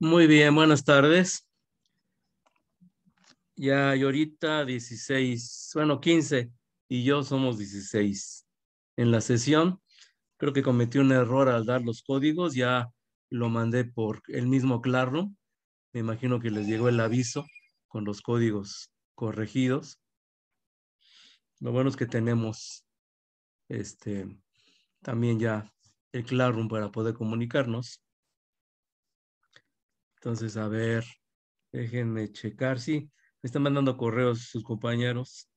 Muy bien, buenas tardes. Ya y ahorita 16, bueno, 15 y yo somos 16 en la sesión. Creo que cometí un error al dar los códigos, ya lo mandé por el mismo Classroom. Me imagino que les llegó el aviso con los códigos corregidos. Lo bueno es que tenemos este, también ya el Classroom para poder comunicarnos. Entonces, a ver, déjenme checar. Sí, me están mandando correos sus compañeros.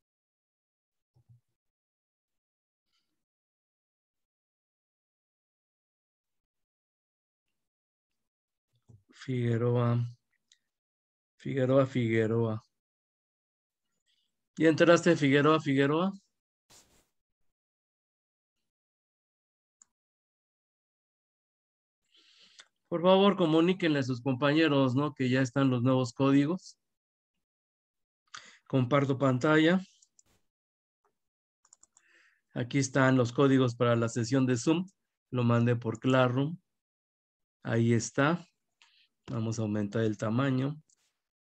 Figueroa. Figueroa, Figueroa. ¿Ya entraste, Figueroa, Figueroa? Por favor, comuníquenle a sus compañeros, ¿no? Que ya están los nuevos códigos. Comparto pantalla. Aquí están los códigos para la sesión de Zoom. Lo mandé por Classroom. Ahí está. Vamos a aumentar el tamaño.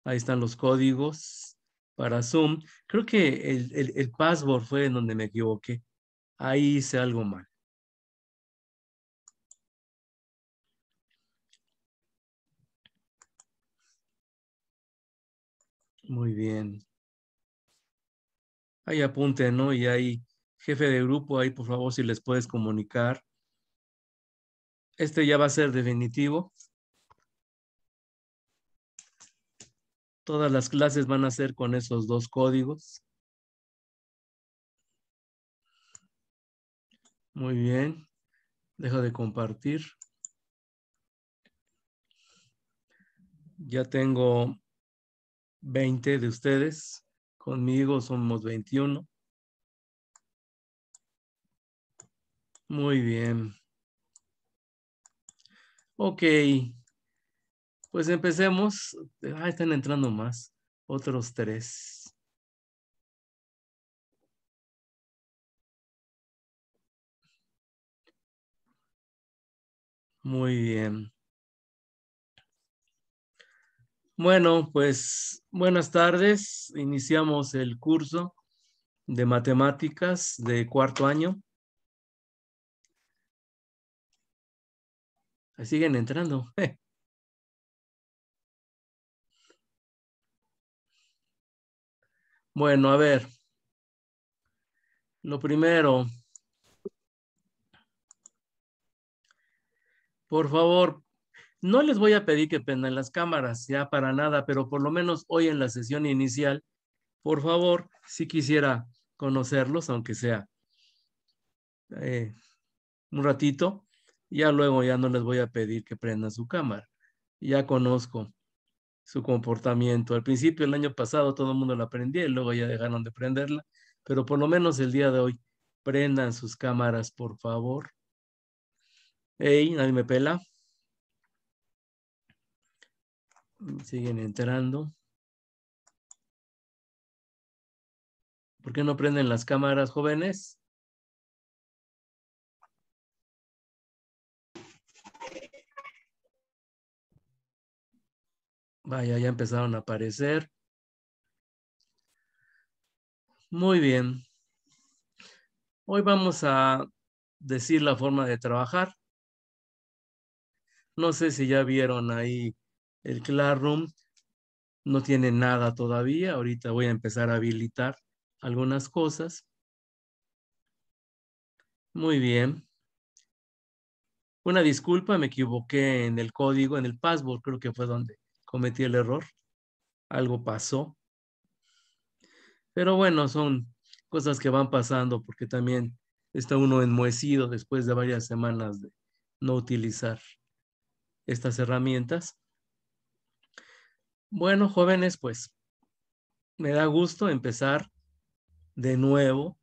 Ahí están los códigos para Zoom. Creo que el, el password fue en donde me equivoqué. Ahí hice algo mal. Muy bien. Ahí apunte, ¿no? Y ahí, jefe de grupo, ahí por favor si les puedes comunicar. Este ya va a ser definitivo. Todas las clases van a ser con esos dos códigos. Muy bien. Deja de compartir. Ya tengo 20 de ustedes, conmigo somos 21. Muy bien. Ok, pues empecemos. Ah, están entrando más, otros tres. Muy bien. Bueno, pues buenas tardes. Iniciamos el curso de matemáticas de cuarto año. Siguen entrando. Bueno, a ver. Lo primero. Por favor, no les voy a pedir que prendan las cámaras, ya para nada, pero por lo menos hoy en la sesión inicial, por favor, si quisiera conocerlos, aunque sea eh, un ratito, ya luego ya no les voy a pedir que prendan su cámara. Ya conozco su comportamiento. Al principio, el año pasado, todo el mundo la prendía y luego ya dejaron de prenderla, pero por lo menos el día de hoy, prendan sus cámaras, por favor. Ey, nadie me pela. Siguen entrando. ¿Por qué no prenden las cámaras, jóvenes? Vaya, ya empezaron a aparecer. Muy bien. Hoy vamos a decir la forma de trabajar. No sé si ya vieron ahí el Classroom no tiene nada todavía. Ahorita voy a empezar a habilitar algunas cosas. Muy bien. Una disculpa, me equivoqué en el código, en el password, creo que fue donde cometí el error. Algo pasó. Pero bueno, son cosas que van pasando porque también está uno enmohecido después de varias semanas de no utilizar estas herramientas. Bueno, jóvenes, pues me da gusto empezar de nuevo,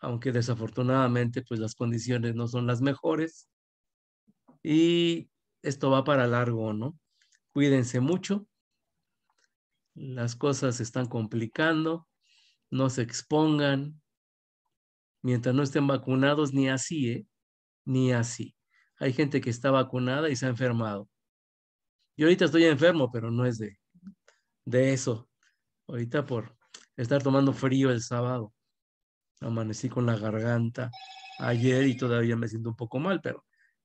aunque desafortunadamente pues las condiciones no son las mejores y esto va para largo, ¿no? Cuídense mucho, las cosas se están complicando, no se expongan, mientras no estén vacunados, ni así, ¿eh? Ni así. Hay gente que está vacunada y se ha enfermado. Yo ahorita estoy enfermo, pero no es de, de eso. Ahorita por estar tomando frío el sábado. Amanecí con la garganta ayer y todavía me siento un poco mal, pero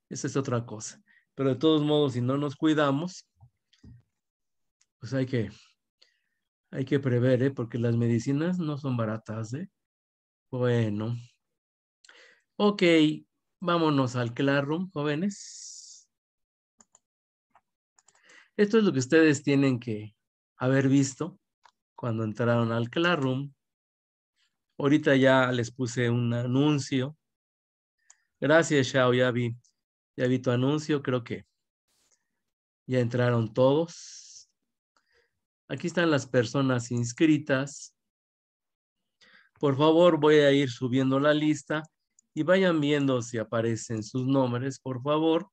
esa es otra cosa. Pero de todos modos, si no nos cuidamos, pues hay que, hay que prever, ¿eh? porque las medicinas no son baratas. ¿eh? Bueno. Ok, vámonos al Classroom, jóvenes. Esto es lo que ustedes tienen que haber visto cuando entraron al Classroom. Ahorita ya les puse un anuncio. Gracias, Xiao. ya vi, ya vi tu anuncio, creo que ya entraron todos. Aquí están las personas inscritas. Por favor, voy a ir subiendo la lista y vayan viendo si aparecen sus nombres, por favor.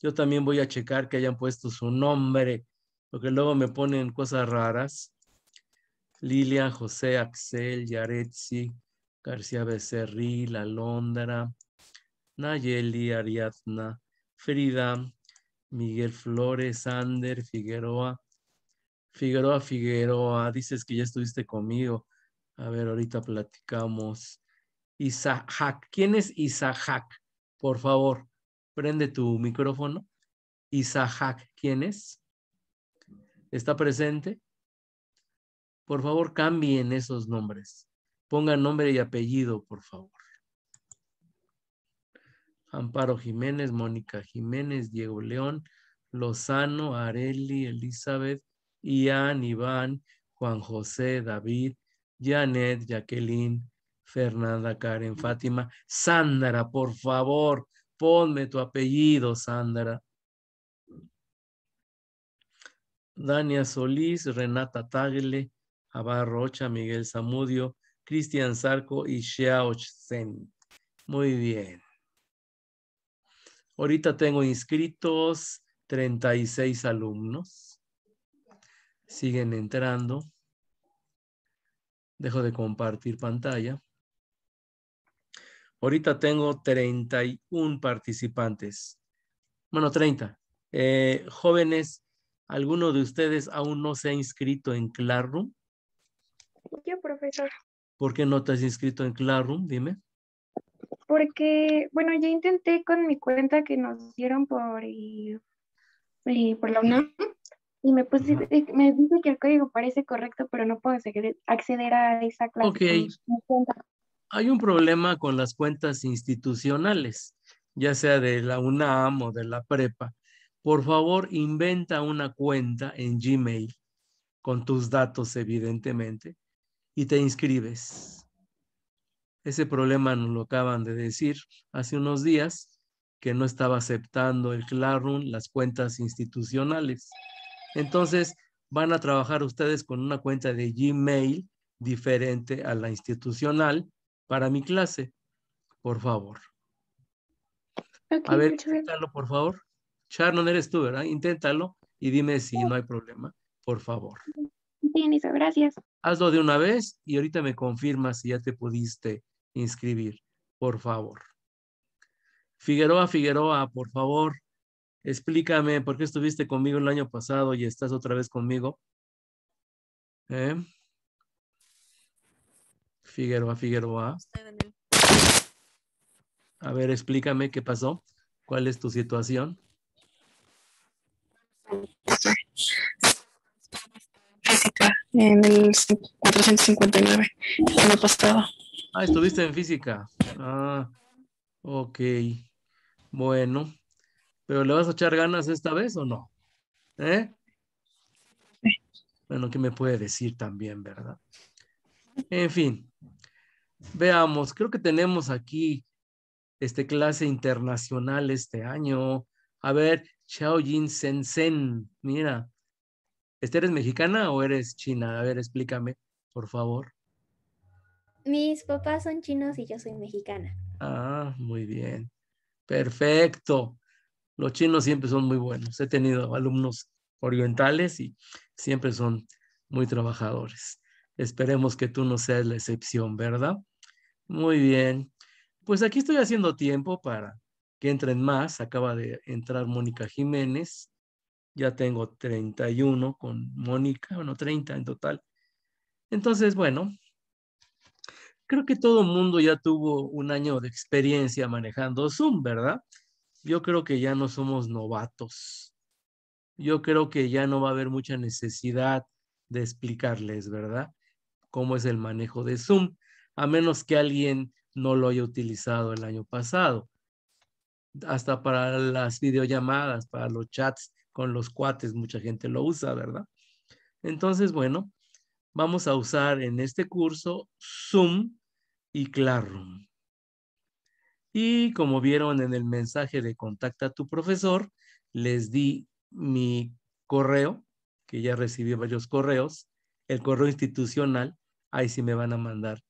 Yo también voy a checar que hayan puesto su nombre, porque luego me ponen cosas raras. Lilian, José, Axel, Yaretsi, García Becerril, Alondra, Nayeli, Ariadna, Frida, Miguel Flores, Ander, Figueroa. Figueroa, Figueroa, dices que ya estuviste conmigo. A ver, ahorita platicamos. Isaac, ¿quién es Isaac? Por favor prende tu micrófono. Isaac, ¿quién es? ¿Está presente? Por favor, cambien esos nombres. Pongan nombre y apellido, por favor. Amparo Jiménez, Mónica Jiménez, Diego León, Lozano, Areli, Elizabeth, Ian, Iván, Juan José, David, Janet, Jacqueline, Fernanda, Karen, Fátima, Sandra, por favor, Ponme tu apellido, Sandra. Dania Solís, Renata Tagle, Abarrocha Rocha, Miguel Zamudio, Cristian Zarco y Shea Muy bien. Ahorita tengo inscritos 36 alumnos. Siguen entrando. Dejo de compartir pantalla. Ahorita tengo 31 participantes. Bueno, 30. Eh, jóvenes, ¿alguno de ustedes aún no se ha inscrito en Classroom? Yo, profesor. ¿Por qué no te has inscrito en Classroom? Dime. Porque, bueno, ya intenté con mi cuenta que nos dieron por, eh, eh, por la UNAM y me, puse, me dice que el código parece correcto, pero no puedo acceder, a esa clase. Ok hay un problema con las cuentas institucionales, ya sea de la UNAM o de la prepa. Por favor, inventa una cuenta en Gmail con tus datos, evidentemente, y te inscribes. Ese problema nos lo acaban de decir hace unos días, que no estaba aceptando el Classroom las cuentas institucionales. Entonces, van a trabajar ustedes con una cuenta de Gmail diferente a la institucional para mi clase, por favor. a ver, inténtalo, por favor. no eres tú, ¿verdad? Inténtalo y dime si no hay problema, por favor. Bien, gracias. Hazlo de una vez y ahorita me confirmas si ya te pudiste inscribir, por favor. Figueroa, Figueroa, por favor, explícame por qué estuviste conmigo el año pasado y estás otra vez conmigo. ¿Eh? Figueroa, Figueroa. A ver, explícame qué pasó. ¿Cuál es tu situación? Física en el 459, el año pasado. Ah, estuviste en física. Ah, ok. Bueno, pero ¿le vas a echar ganas esta vez o no? ¿Eh? Bueno, ¿qué me puede decir también, verdad? En fin, Veamos, creo que tenemos aquí este clase internacional este año. A ver, Xiaojin Sensen, mira. ¿Este eres mexicana o eres china? A ver, explícame, por favor. Mis papás son chinos y yo soy mexicana. Ah, muy bien. Perfecto. Los chinos siempre son muy buenos. He tenido alumnos orientales y siempre son muy trabajadores. Esperemos que tú no seas la excepción, ¿verdad? Muy bien. Pues aquí estoy haciendo tiempo para que entren más. Acaba de entrar Mónica Jiménez. Ya tengo 31 con Mónica, bueno, 30 en total. Entonces, bueno, creo que todo el mundo ya tuvo un año de experiencia manejando Zoom, ¿verdad? Yo creo que ya no somos novatos. Yo creo que ya no va a haber mucha necesidad de explicarles, ¿verdad? Cómo es el manejo de Zoom a menos que alguien no lo haya utilizado el año pasado. Hasta para las videollamadas, para los chats con los cuates, mucha gente lo usa, ¿verdad? Entonces, bueno, vamos a usar en este curso Zoom y Classroom. Y como vieron en el mensaje de contacta a tu profesor, les di mi correo, que ya recibí varios correos, el correo institucional, ahí sí me van a mandar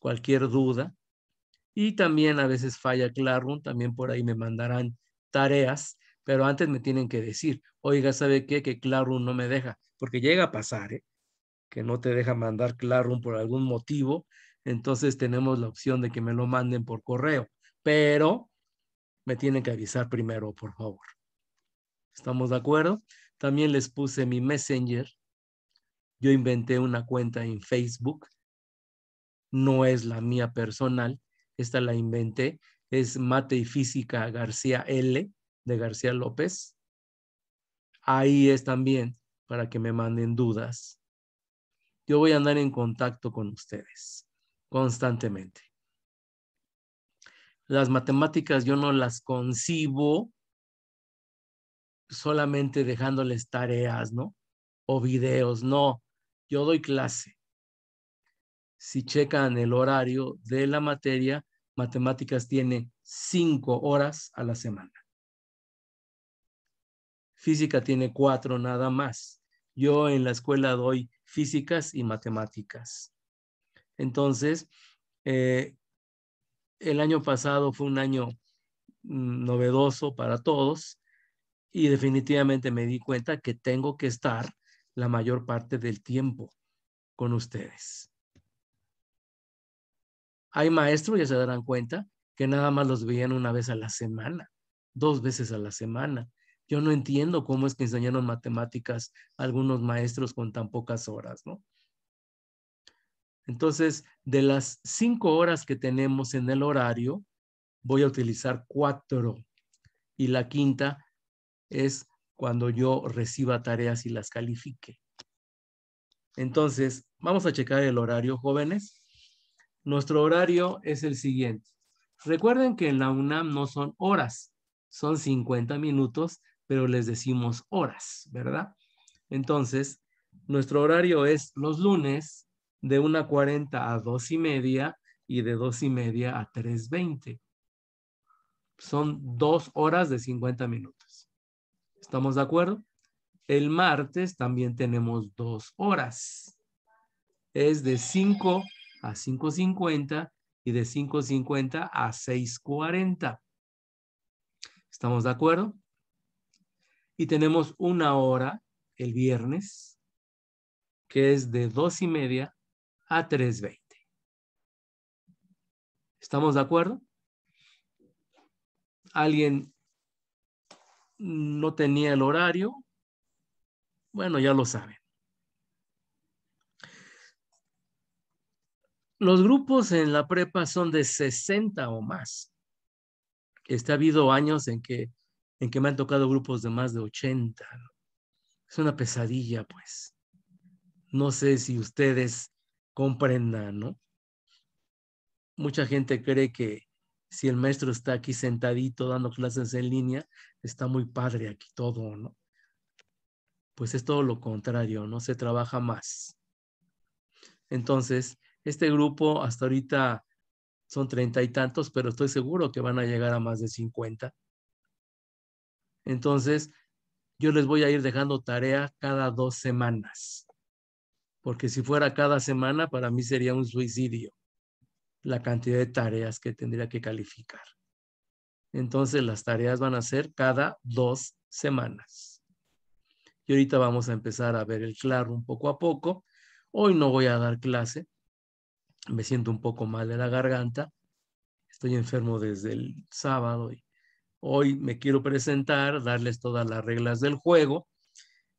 cualquier duda. Y también a veces falla claro también por ahí me mandarán tareas, pero antes me tienen que decir, oiga, ¿sabe qué? Que claro no me deja, porque llega a pasar, ¿eh? que no te deja mandar claro por algún motivo, entonces tenemos la opción de que me lo manden por correo, pero me tienen que avisar primero, por favor. ¿Estamos de acuerdo? También les puse mi Messenger. Yo inventé una cuenta en Facebook no es la mía personal, esta la inventé, es Mate y Física García L de García López. Ahí es también para que me manden dudas. Yo voy a andar en contacto con ustedes constantemente. Las matemáticas yo no las concibo solamente dejándoles tareas, ¿no? O videos, no. Yo doy clase si checan el horario de la materia, matemáticas tiene cinco horas a la semana. Física tiene cuatro nada más. Yo en la escuela doy físicas y matemáticas. Entonces, eh, el año pasado fue un año mm, novedoso para todos y definitivamente me di cuenta que tengo que estar la mayor parte del tiempo con ustedes. Hay maestros, ya se darán cuenta, que nada más los veían una vez a la semana, dos veces a la semana. Yo no entiendo cómo es que enseñaron matemáticas algunos maestros con tan pocas horas, ¿no? Entonces, de las cinco horas que tenemos en el horario, voy a utilizar cuatro. Y la quinta es cuando yo reciba tareas y las califique. Entonces, vamos a checar el horario, jóvenes. Nuestro horario es el siguiente. Recuerden que en la UNAM no son horas, son 50 minutos, pero les decimos horas, ¿verdad? Entonces, nuestro horario es los lunes de 1.40 a 2.30 y media y de 2.30 y media a 3.20. Son dos horas de 50 minutos. ¿Estamos de acuerdo? El martes también tenemos dos horas. Es de 5 a 5.50 y de 5.50 a 6.40. ¿Estamos de acuerdo? Y tenemos una hora el viernes, que es de 2.30 y media a 3.20. ¿Estamos de acuerdo? ¿Alguien no tenía el horario? Bueno, ya lo saben. los grupos en la prepa son de 60 o más. Este, ha habido años en que, en que me han tocado grupos de más de 80. Es una pesadilla, pues. No sé si ustedes comprendan, ¿no? Mucha gente cree que si el maestro está aquí sentadito dando clases en línea, está muy padre aquí todo, ¿no? Pues es todo lo contrario, ¿no? Se trabaja más. Entonces, este grupo hasta ahorita son treinta y tantos, pero estoy seguro que van a llegar a más de cincuenta. Entonces, yo les voy a ir dejando tarea cada dos semanas, porque si fuera cada semana, para mí sería un suicidio la cantidad de tareas que tendría que calificar. Entonces, las tareas van a ser cada dos semanas. Y ahorita vamos a empezar a ver el claro un poco a poco. Hoy no voy a dar clase me siento un poco mal de la garganta, estoy enfermo desde el sábado y hoy me quiero presentar, darles todas las reglas del juego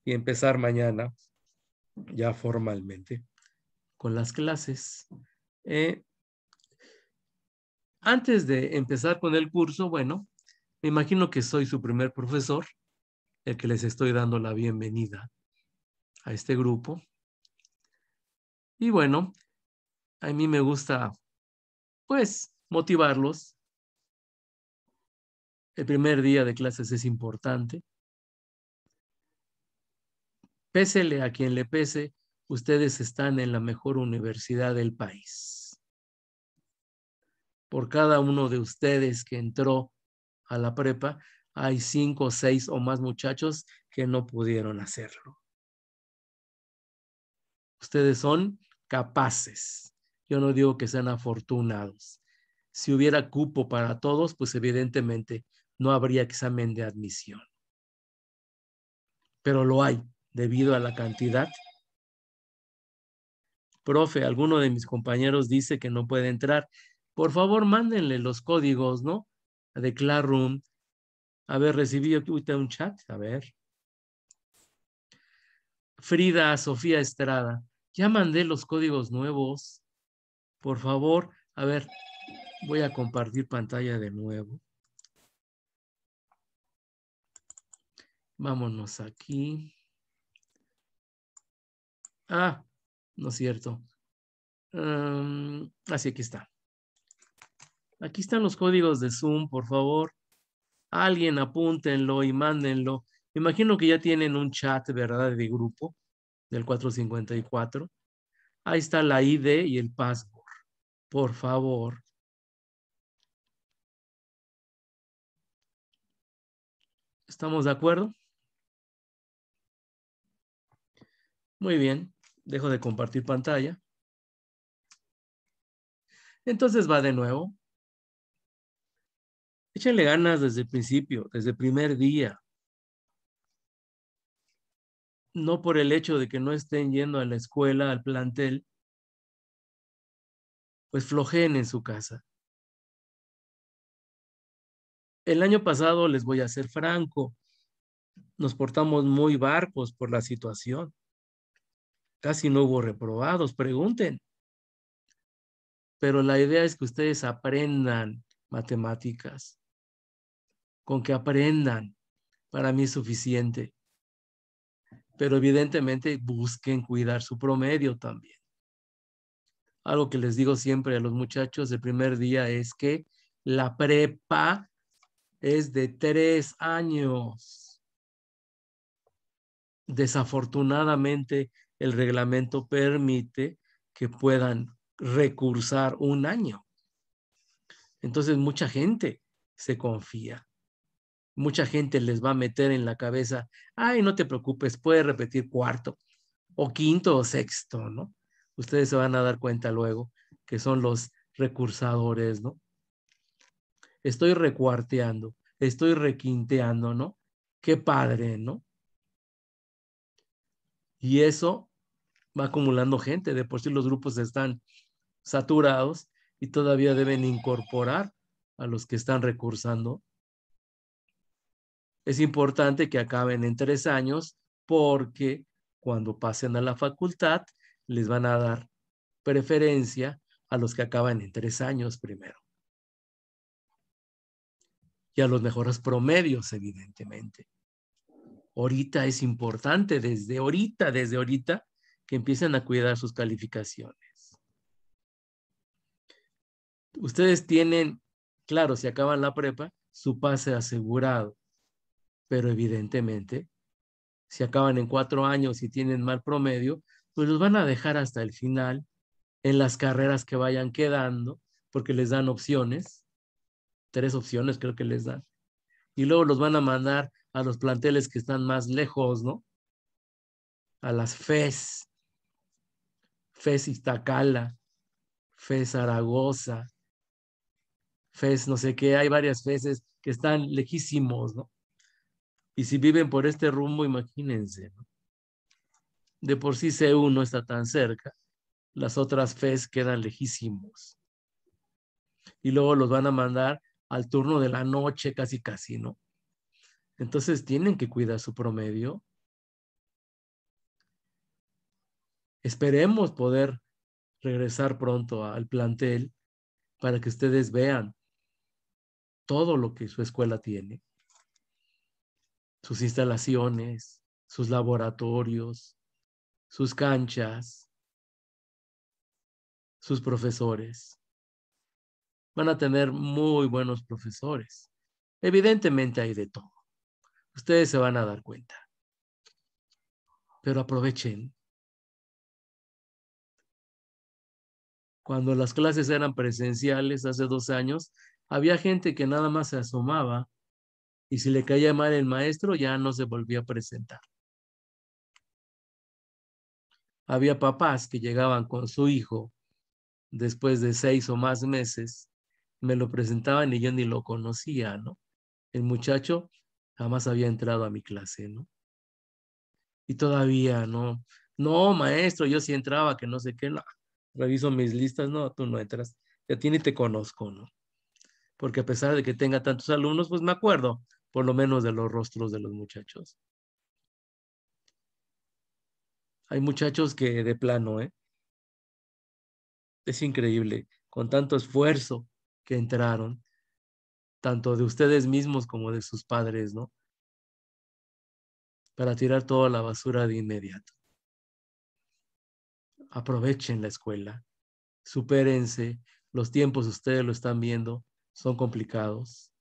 y empezar mañana ya formalmente con las clases. Eh, antes de empezar con el curso, bueno, me imagino que soy su primer profesor, el que les estoy dando la bienvenida a este grupo. Y bueno, a mí me gusta, pues, motivarlos. El primer día de clases es importante. Pésele a quien le pese, ustedes están en la mejor universidad del país. Por cada uno de ustedes que entró a la prepa, hay cinco, seis o más muchachos que no pudieron hacerlo. Ustedes son capaces. Yo no digo que sean afortunados. Si hubiera cupo para todos, pues evidentemente no habría examen de admisión. Pero lo hay debido a la cantidad. Profe, alguno de mis compañeros dice que no puede entrar. Por favor, mándenle los códigos, ¿no? De Classroom. A ver, recibí un chat. A ver. Frida Sofía Estrada. Ya mandé los códigos nuevos. Por favor, a ver, voy a compartir pantalla de nuevo. Vámonos aquí. Ah, no es cierto. Em, así aquí está. Aquí están los códigos de Zoom, por favor. Alguien apúntenlo y mándenlo. imagino que ya tienen un chat, ¿verdad? De grupo del 454. Ahí está la ID y el paso por favor. ¿Estamos de acuerdo? Muy bien, dejo de compartir pantalla. Entonces va de nuevo. Échenle ganas desde el principio, desde el primer día. No por el hecho de que no estén yendo a la escuela, al plantel, pues flojen en su casa. El año pasado, les voy a ser franco, nos portamos muy barcos por la situación. Casi no hubo reprobados, pregunten. Pero la idea es que ustedes aprendan matemáticas. Con que aprendan, para mí es suficiente. Pero evidentemente busquen cuidar su promedio también algo que les digo siempre a los muchachos del primer día es que la prepa es de tres años. Desafortunadamente, el reglamento permite que puedan recursar un año. Entonces, mucha gente se confía. Mucha gente les va a meter en la cabeza, ay, no te preocupes, puede repetir cuarto o quinto o sexto, ¿no? ustedes se van a dar cuenta luego que son los recursadores, ¿no? Estoy recuarteando, estoy requinteando, ¿no? Qué padre, ¿no? Y eso va acumulando gente, de por sí los grupos están saturados y todavía deben incorporar a los que están recursando. Es importante que acaben en tres años porque cuando pasen a la facultad les van a dar preferencia a los que acaban en tres años primero. Y a los mejores promedios, evidentemente. Ahorita es importante, desde ahorita, desde ahorita, que empiecen a cuidar sus calificaciones. Ustedes tienen, claro, si acaban la prepa, su pase asegurado, pero evidentemente, si acaban en cuatro años y tienen mal promedio, pues los van a dejar hasta el final en las carreras que vayan quedando, porque les dan opciones, tres opciones creo que les dan, y luego los van a mandar a los planteles que están más lejos, ¿no? A las FES, FES Iztacala, FES Zaragoza, FES no sé qué, hay varias FES que están lejísimos, ¿no? Y si viven por este rumbo, imagínense, ¿no? de por sí c no está tan cerca, las otras FES quedan lejísimos. Y luego los van a mandar al turno de la noche, casi casi, ¿no? Entonces tienen que cuidar su promedio. Esperemos poder regresar pronto al plantel para que ustedes vean todo lo que su escuela tiene, sus instalaciones, sus laboratorios, sus canchas, sus profesores. Van a tener muy buenos profesores. Evidentemente hay de todo. Ustedes se van a dar cuenta. Pero aprovechen. Cuando las clases eran presenciales hace dos años, había gente que nada más se asomaba y si le caía mal el maestro ya no se volvía a presentar. Había papás que llegaban con su hijo después de seis o más meses, me lo presentaban y yo ni lo conocía, ¿no? El muchacho jamás había entrado a mi clase, ¿no? Y todavía, ¿no? No, maestro, yo sí entraba, que no sé qué, no. Reviso mis listas, no, tú no entras. Ya tiene te conozco, ¿no? Porque a pesar de que tenga tantos alumnos, pues me acuerdo, por lo menos de los rostros de los muchachos. Hay muchachos que de plano, ¿eh? Es increíble, con tanto esfuerzo que entraron, tanto de ustedes mismos como de sus padres, ¿no? Para tirar toda la basura de inmediato. Aprovechen la escuela, supérense, los tiempos ustedes lo están viendo, son complicados.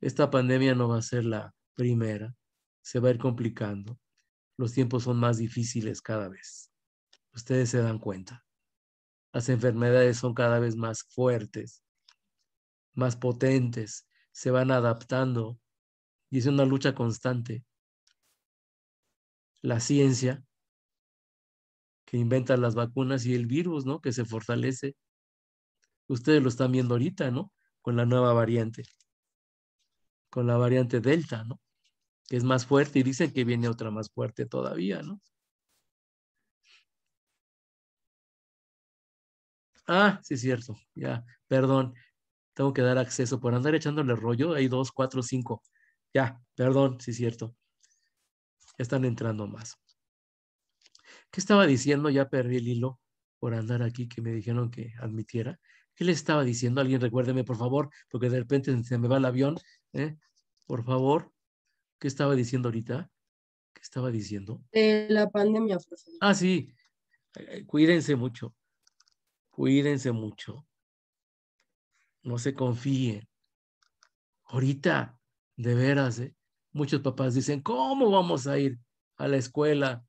Esta pandemia no va a ser la primera, se va a ir complicando los tiempos son más difíciles cada vez. Ustedes se dan cuenta. Las enfermedades son cada vez más fuertes, más potentes, se van adaptando y es una lucha constante. La ciencia que inventa las vacunas y el virus, ¿no? Que se fortalece. Ustedes lo están viendo ahorita, ¿no? Con la nueva variante, con la variante Delta, ¿no? que es más fuerte y dicen que viene otra más fuerte todavía, ¿no? Ah, sí, es cierto, ya, perdón, tengo que dar acceso por andar echándole rollo, hay dos, cuatro, cinco, ya, perdón, sí, es cierto, ya están entrando más. ¿Qué estaba diciendo? Ya perdí el hilo por andar aquí que me dijeron que admitiera. ¿Qué le estaba diciendo? Alguien recuérdeme, por favor, porque de repente se me va el avión. ¿eh? Por favor. ¿Qué estaba diciendo ahorita? ¿Qué estaba diciendo? De la pandemia, profesor. Ah, sí. Eh, cuídense mucho. Cuídense mucho. No se confíen. Ahorita, de veras, ¿eh? muchos papás dicen, ¿cómo vamos a ir a la escuela?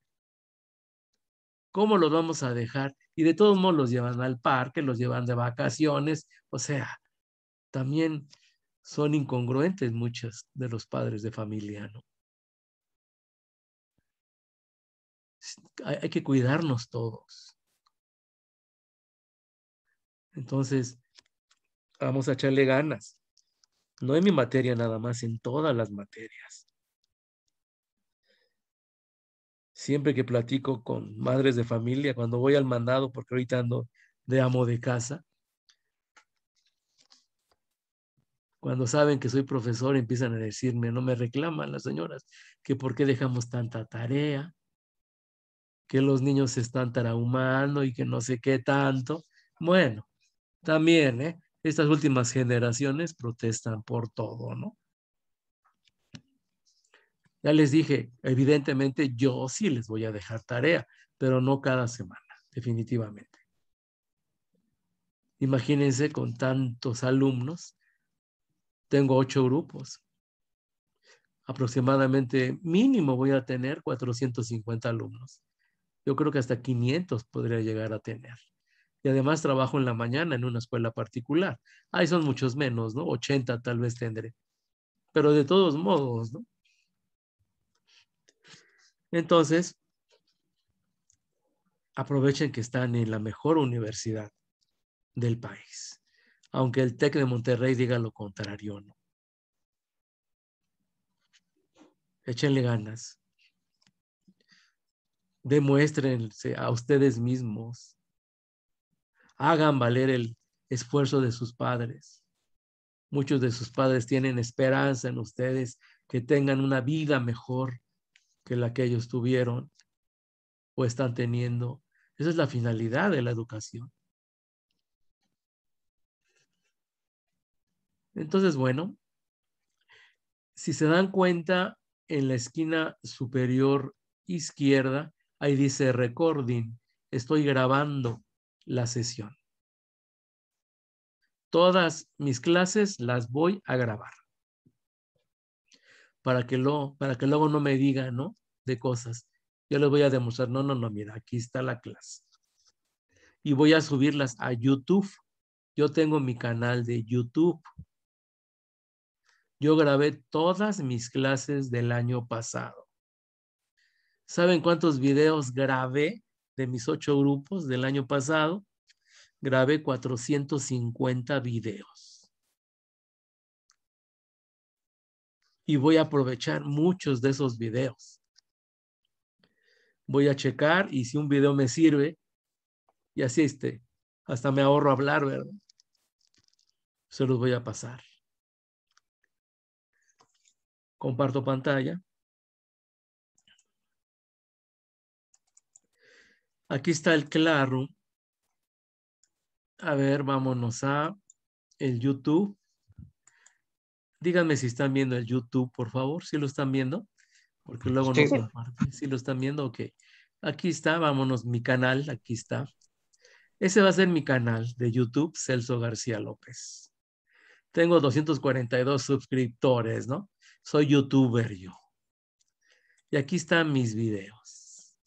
¿Cómo los vamos a dejar? Y de todos modos los llevan al parque, los llevan de vacaciones. O sea, también son incongruentes muchas de los padres de familia, ¿no? Hay, que cuidarnos todos. Entonces, vamos a echarle ganas. No en mi materia nada más, en todas las materias. Siempre que platico con madres de familia, cuando voy al mandado, porque ahorita ando de amo de casa, Cuando saben que soy profesor empiezan a decirme, no me reclaman las señoras, que por qué dejamos tanta tarea, que los niños están traumando y que no sé qué tanto. Bueno, también, ¿eh? Estas últimas generaciones protestan por todo, ¿no? Ya les dije, evidentemente yo sí les voy a dejar tarea, pero no cada semana, definitivamente. Imagínense con tantos alumnos tengo ocho grupos. Aproximadamente mínimo voy a tener 450 alumnos. Yo creo que hasta 500 podría llegar a tener. Y además trabajo en la mañana en una escuela particular. Ahí son muchos menos, ¿no? 80 tal vez tendré. Pero de todos modos, ¿no? Entonces, aprovechen que están en la mejor universidad del país aunque el TEC de Monterrey diga lo contrario no. Échenle ganas. Demuéstrense a ustedes mismos. Hagan valer el esfuerzo de sus padres. Muchos de sus padres tienen esperanza en ustedes que tengan una vida mejor que la que ellos tuvieron o están teniendo. Esa es la finalidad de la educación. Entonces, bueno, si se dan cuenta, en la esquina superior izquierda, ahí dice recording, estoy grabando la sesión. Todas mis clases las voy a grabar. Para que, para que luego no me digan, ¿no? De cosas. Yo les voy a demostrar, no, no, no, mira, aquí está la clase. Y voy a subirlas a YouTube. Yo tengo mi canal de YouTube yo grabé todas mis clases del año pasado. ¿Saben cuántos videos grabé de mis ocho grupos del año pasado? Grabé 450 videos. Y voy a aprovechar muchos de esos videos. Voy a checar y si un video me sirve, y así este, hasta me ahorro hablar, ¿verdad? Se los voy a pasar. Comparto pantalla. Aquí está el Claro. A ver, vámonos a el YouTube. Díganme si están viendo el YouTube, por favor. Si lo están viendo, porque luego sí. no Si lo están viendo, ok. Aquí está, vámonos, mi canal, aquí está. Ese va a ser mi canal de YouTube, Celso García López. Tengo 242 suscriptores, ¿no? Soy youtuber yo. Y aquí están mis videos.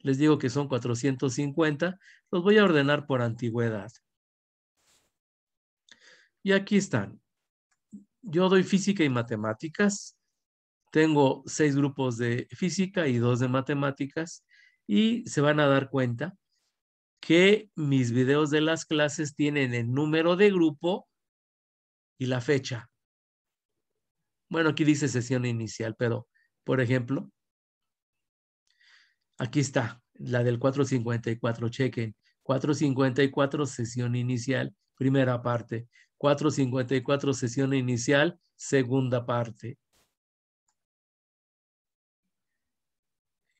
Les digo que son 450. Los voy a ordenar por antigüedad. Y aquí están. Yo doy física y matemáticas. Tengo seis grupos de física y dos de matemáticas. Y se van a dar cuenta que mis videos de las clases tienen el número de grupo y la fecha. Bueno, aquí dice sesión inicial, pero por ejemplo, aquí está la del 454, chequen. 454 sesión inicial, primera parte. 454 sesión inicial, segunda parte.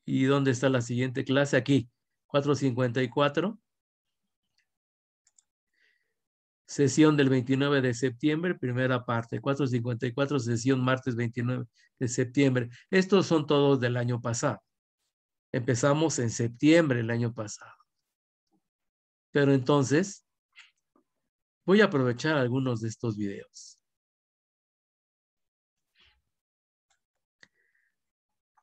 ¿Y dónde está la siguiente clase? Aquí, 454, Sesión del 29 de septiembre, primera parte, 4.54, sesión martes 29 de septiembre. Estos son todos del año pasado. Empezamos en septiembre el año pasado. Pero entonces, voy a aprovechar algunos de estos videos.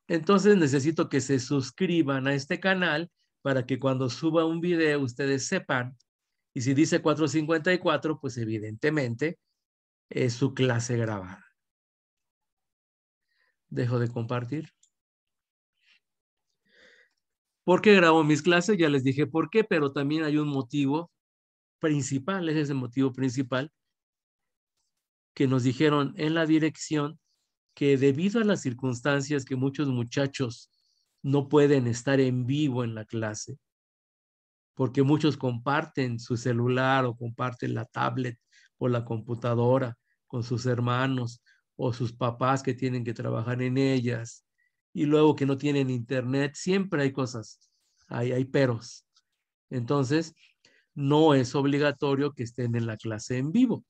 Entonces necesito que se suscriban a este canal para que cuando suba un video ustedes sepan y si dice 454, pues evidentemente es su clase grabada. Dejo de compartir. ¿Por qué grabo mis clases? Ya les dije por qué, pero también hay un motivo principal, ese es el motivo principal, que nos dijeron en la dirección que debido a las circunstancias que muchos muchachos no pueden estar en vivo en la clase, porque muchos comparten su celular o comparten la tablet o la computadora con sus hermanos o sus papás que tienen que trabajar en ellas y luego que no tienen internet, siempre hay cosas, hay, hay peros. Entonces, no es obligatorio que estén en la clase en vivo.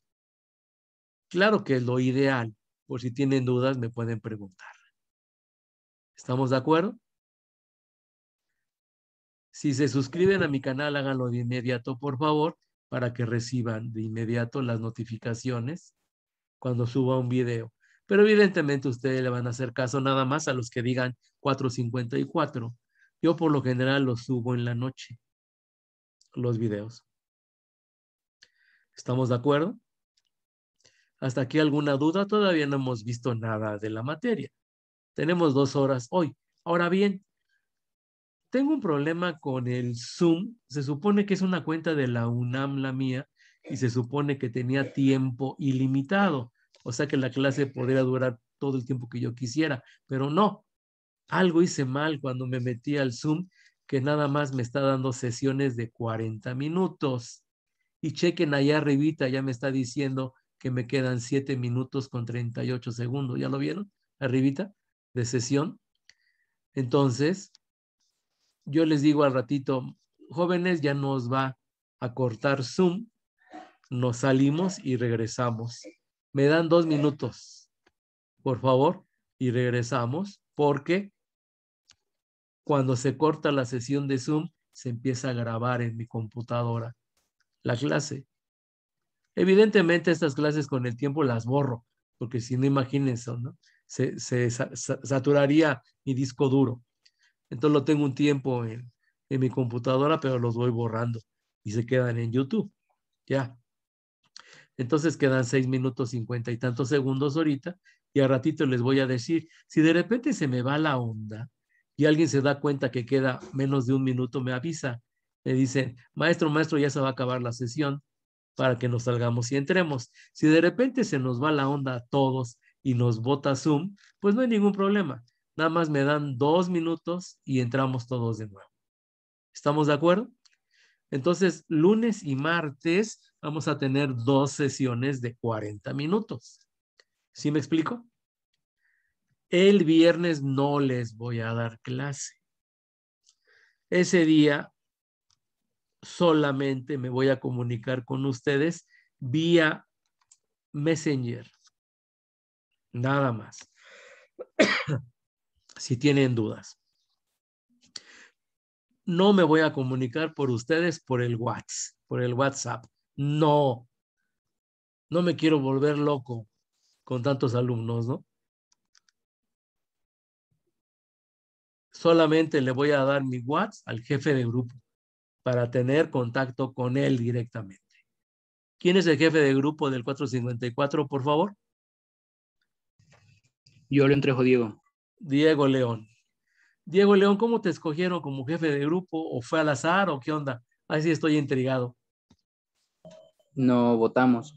Claro que es lo ideal, por si tienen dudas me pueden preguntar. ¿Estamos de acuerdo? Si se suscriben a mi canal, háganlo de inmediato, por favor, para que reciban de inmediato las notificaciones cuando suba un video. Pero evidentemente ustedes le van a hacer caso nada más a los que digan 4.54. Yo por lo general los subo en la noche, los videos. ¿Estamos de acuerdo? Hasta aquí alguna duda, todavía no hemos visto nada de la materia. Tenemos dos horas hoy. Ahora bien, tengo un problema con el Zoom. Se supone que es una cuenta de la UNAM la mía y se supone que tenía tiempo ilimitado. O sea que la clase podría durar todo el tiempo que yo quisiera, pero no. Algo hice mal cuando me metí al Zoom que nada más me está dando sesiones de 40 minutos. Y chequen allá arribita, ya me está diciendo que me quedan 7 minutos con 38 segundos. ¿Ya lo vieron? Arribita de sesión. Entonces, yo les digo al ratito, jóvenes, ya nos va a cortar Zoom, nos salimos y regresamos. Me dan dos minutos, por favor, y regresamos porque cuando se corta la sesión de Zoom, se empieza a grabar en mi computadora la clase. Evidentemente estas clases con el tiempo las borro, porque si no imagínense, ¿no? Se, se saturaría mi disco duro. Entonces lo tengo un tiempo en, mi computadora, pero los voy borrando y se quedan en YouTube. Ya. Entonces quedan seis minutos cincuenta y tantos segundos ahorita y a ratito les voy a decir, si de repente se me va la onda y alguien se da cuenta que queda menos de un minuto, me avisa. Me dice, maestro, maestro, ya se va a acabar la sesión para que nos salgamos y entremos. Si de repente se nos va la onda a todos y nos vota Zoom, pues no hay ningún problema. Nada más me dan dos minutos y entramos todos de nuevo. ¿Estamos de acuerdo? Entonces, lunes y martes vamos a tener dos sesiones de 40 minutos. ¿Sí me explico? El viernes no les voy a dar clase. Ese día solamente me voy a comunicar con ustedes vía Messenger. Nada más si tienen dudas. No me voy a comunicar por ustedes por el WhatsApp, por el WhatsApp. No. No me quiero volver loco con tantos alumnos, ¿no? Solamente le voy a dar mi WhatsApp al jefe de grupo para tener contacto con él directamente. ¿Quién es el jefe de grupo del 454, por favor? Yo le entrejo, Diego. Diego León. Diego León, ¿cómo te escogieron como jefe de grupo o fue al azar o qué onda? Así estoy intrigado. No votamos.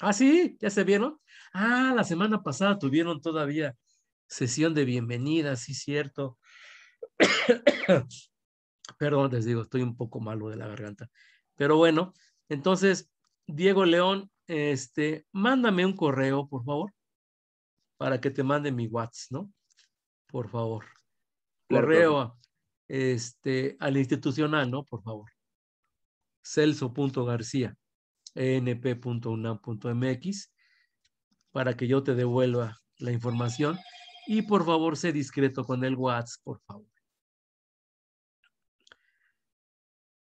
Ah, sí, ya se vieron. Ah, la semana pasada tuvieron todavía sesión de bienvenida, sí, cierto. Perdón, les digo, estoy un poco malo de la garganta. Pero bueno, entonces, Diego León, este, mándame un correo, por favor, para que te mande mi WhatsApp, ¿no? por favor. Correo este, al institucional, ¿no? Por favor. Celso.garcía, enp.unam.mx, para que yo te devuelva la información. Y por favor, sé discreto con el WhatsApp, por favor.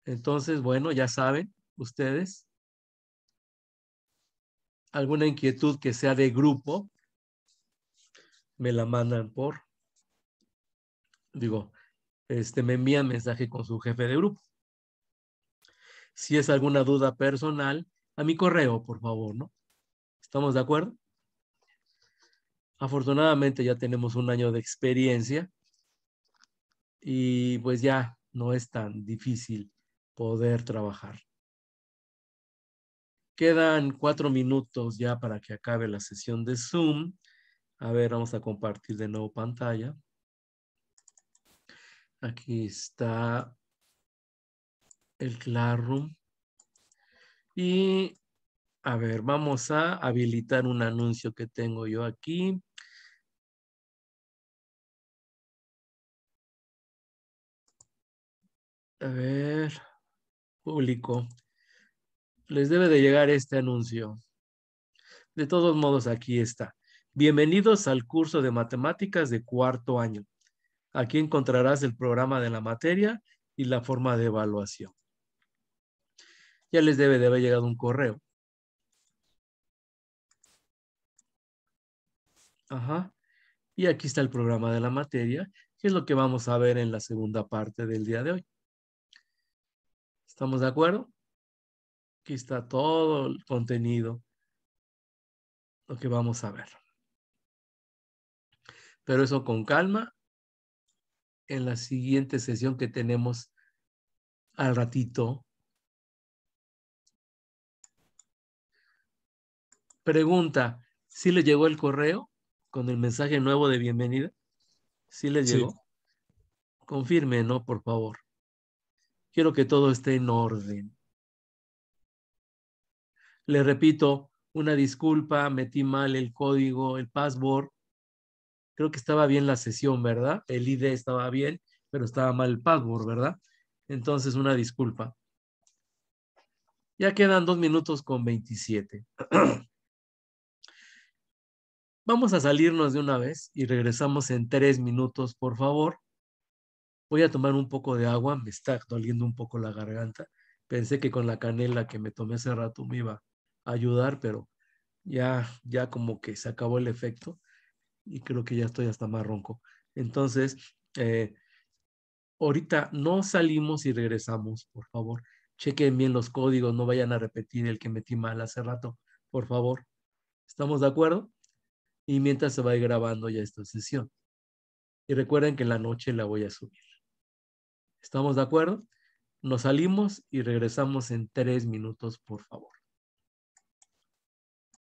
Entonces, bueno, ya saben ustedes. Alguna inquietud que sea de grupo, me la mandan por digo, este, me envían mensaje con su jefe de grupo. Si es alguna duda personal, a mi correo, por favor, ¿no? ¿Estamos de acuerdo? Afortunadamente ya tenemos un año de experiencia y pues ya no es tan difícil poder trabajar. Quedan cuatro minutos ya para que acabe la sesión de Zoom. A ver, vamos a compartir de nuevo pantalla. Aquí está el Classroom. Y a ver, vamos a habilitar un anuncio que tengo yo aquí. A ver, público. Les debe de llegar este anuncio. De todos modos, aquí está. Bienvenidos al curso de matemáticas de cuarto año. Aquí encontrarás el programa de la materia y la forma de evaluación. Ya les debe de haber llegado un correo. Ajá. Y aquí está el programa de la materia, que es lo que vamos a ver en la segunda parte del día de hoy. ¿Estamos de acuerdo? Aquí está todo el contenido, lo que vamos a ver. Pero eso con calma en la siguiente sesión que tenemos al ratito. Pregunta, ¿sí le llegó el correo con el mensaje nuevo de bienvenida? ¿Sí le llegó? Confirme, ¿no? Por favor. Quiero que todo esté en orden. Le repito, una disculpa, metí mal el código, el password creo que estaba bien la sesión, ¿verdad? El ID estaba bien, pero estaba mal el password, ¿verdad? Entonces, una disculpa. Ya quedan dos minutos con 27. Vamos a salirnos de una vez y regresamos en tres minutos, por favor. Voy a tomar un poco de agua, me está doliendo un poco la garganta. Pensé que con la canela que me tomé hace rato me iba a ayudar, pero ya, ya como que se acabó el efecto y creo que ya estoy hasta más ronco. Entonces, eh, ahorita no salimos y regresamos, por favor. Chequen bien los códigos, no vayan a repetir el que metí mal hace rato, por favor. ¿Estamos de acuerdo? Y mientras se va a ir grabando ya esta sesión. Y recuerden que en la noche la voy a subir. ¿Estamos de acuerdo? Nos salimos y regresamos en tres minutos, por favor.